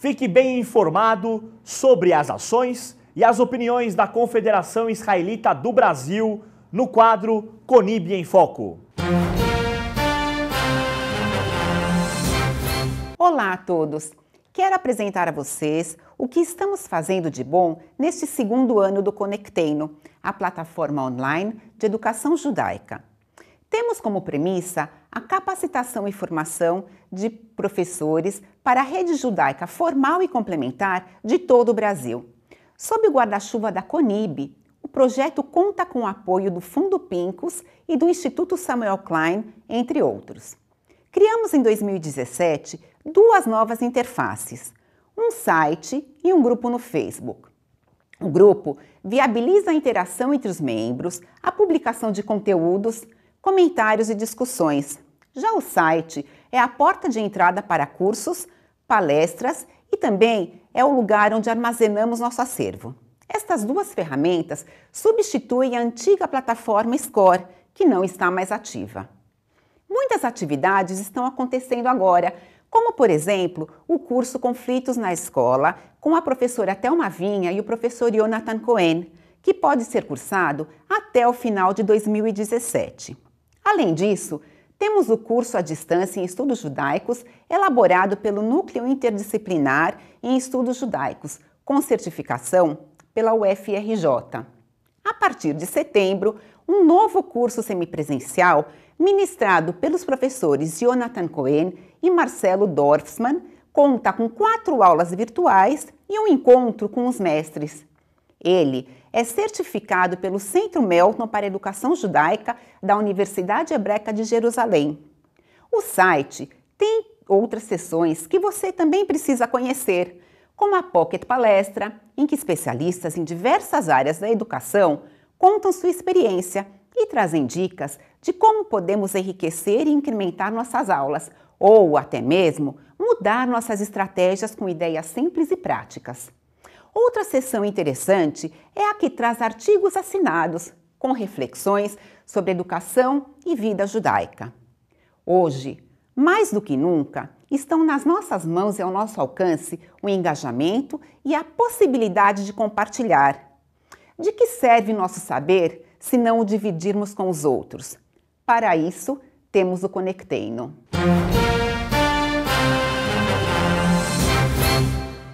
Fique bem informado sobre as ações e as opiniões da Confederação Israelita do Brasil no quadro Conib em Foco. Olá a todos! Quero apresentar a vocês o que estamos fazendo de bom neste segundo ano do Conecteino, a plataforma online de educação judaica. Temos como premissa a capacitação e formação de professores para a rede judaica formal e complementar de todo o Brasil. Sob o guarda-chuva da CONIB, o projeto conta com o apoio do Fundo Pincos e do Instituto Samuel Klein, entre outros. Criamos em 2017 duas novas interfaces, um site e um grupo no Facebook. O grupo viabiliza a interação entre os membros, a publicação de conteúdos, comentários e discussões. Já o site é a porta de entrada para cursos, palestras e também é o lugar onde armazenamos nosso acervo. Estas duas ferramentas substituem a antiga plataforma Score, que não está mais ativa. Muitas atividades estão acontecendo agora, como, por exemplo, o curso Conflitos na Escola, com a professora Thelma Vinha e o professor Jonathan Cohen, que pode ser cursado até o final de 2017. Além disso, temos o curso à distância em estudos judaicos, elaborado pelo Núcleo Interdisciplinar em Estudos Judaicos, com certificação pela UFRJ. A partir de setembro, um novo curso semipresencial, ministrado pelos professores Jonathan Cohen e Marcelo Dorfman, conta com quatro aulas virtuais e um encontro com os mestres ele é certificado pelo Centro Melton para Educação Judaica da Universidade Hebreca de Jerusalém. O site tem outras sessões que você também precisa conhecer, como a Pocket Palestra, em que especialistas em diversas áreas da educação contam sua experiência e trazem dicas de como podemos enriquecer e incrementar nossas aulas, ou até mesmo mudar nossas estratégias com ideias simples e práticas. Outra sessão interessante é a que traz artigos assinados com reflexões sobre educação e vida judaica. Hoje, mais do que nunca, estão nas nossas mãos e ao nosso alcance o engajamento e a possibilidade de compartilhar. De que serve nosso saber se não o dividirmos com os outros? Para isso, temos o Conecteino.